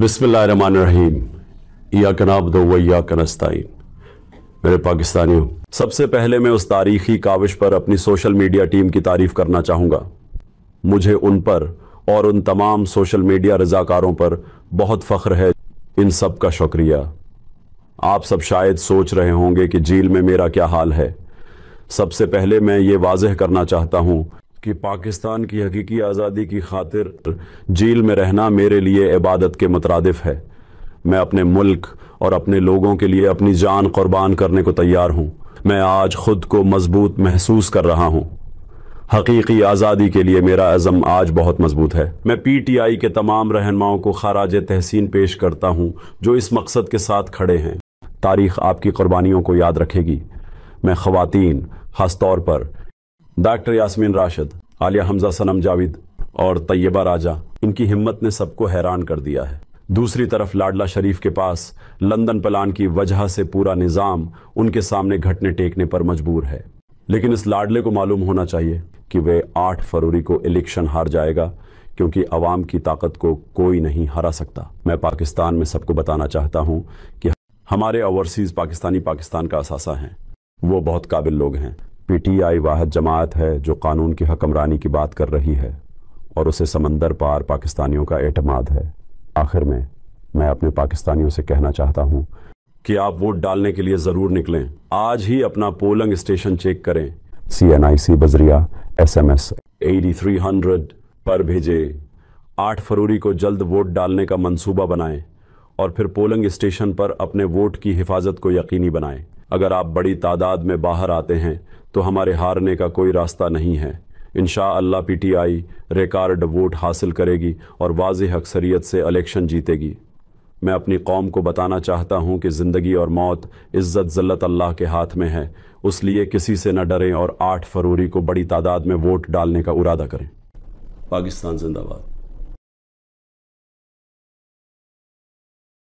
बिस्मिल्लाहिर्रहमानिर्रहीम या दो या कनस्ताइन मेरे पाकिस्तानियों सबसे पहले मैं उस तारीखी काविश पर अपनी सोशल मीडिया टीम की तारीफ़ करना चाहूँगा मुझे उन पर और उन तमाम सोशल मीडिया रज़ाकारों पर बहुत फ़ख्र है इन सब का शुक्रिया आप सब शायद सोच रहे होंगे कि जेल में मेरा क्या हाल है सबसे पहले मैं ये वाजह करना चाहता हूँ कि पाकिस्तान की हकीकी आज़ादी की खातिर जेल में रहना मेरे लिए इबादत के मुतरदफ़ है मैं अपने मुल्क और अपने लोगों के लिए अपनी जान कुर्बान करने को तैयार हूँ मैं आज खुद को मजबूत महसूस कर रहा हूँ हकीकी आज़ादी के लिए मेरा अज़म आज बहुत मजबूत है मैं पी टी आई के तमाम रहनमाओं को खराज तहसीन पेश करता हूँ जो इस मकसद के साथ खड़े हैं तारीख आपकी कुर्बानियों को याद रखेगी मैं खुवान ख़ास तौर पर डॉक्टर यासमीन राशिद आलिया हमजा सनम जावेद और तैयबा राजा इनकी हिम्मत ने सबको हैरान कर दिया है दूसरी तरफ लाडला शरीफ के पास लंदन प्लान की वजह से पूरा निज़ाम उनके सामने घटने टेकने पर मजबूर है लेकिन इस लाडले को मालूम होना चाहिए कि वे 8 फरवरी को इलेक्शन हार जाएगा क्योंकि अवाम की ताकत को कोई नहीं हरा सकता मैं पाकिस्तान में सबको बताना चाहता हूँ कि हमारे ओवरसीज़ पाकिस्तानी पाकिस्तान का असासा हैं वो बहुत काबिल लोग हैं पी टी आई वाह जमात है जो कानून की हकमरानी की बात कर रही है और उसे समंदर पार पाकिस्तानियों का एतमाद है आखिर में मैं अपने पाकिस्तानियों से कहना चाहता हूँ कि आप वोट डालने के लिए ज़रूर निकलें आज ही अपना पोलिंग स्टेशन चेक करें सी एन आई सी बजरिया S M S eight three hundred पर भेजे आठ फरवरी को जल्द वोट डालने का मंसूबा बनाएं और फिर पोलिंग स्टेशन पर अपने वोट की हिफाजत को यकीनी बनाएं अगर आप बड़ी तादाद में बाहर आते हैं तो हमारे हारने का कोई रास्ता नहीं है इन अल्लाह पीटीआई रिकॉर्ड वोट हासिल करेगी और वाज अक्सरीत से इलेक्शन जीतेगी मैं अपनी कौम को बताना चाहता हूँ कि ज़िंदगी और मौत इज़्ज़त ज़ल्लत अल्लाह के हाथ में है उस लिए किसी से न डरें और आठ फरवरी को बड़ी तादाद में वोट डालने का उरादा करें पाकिस्तान जिंदाबाद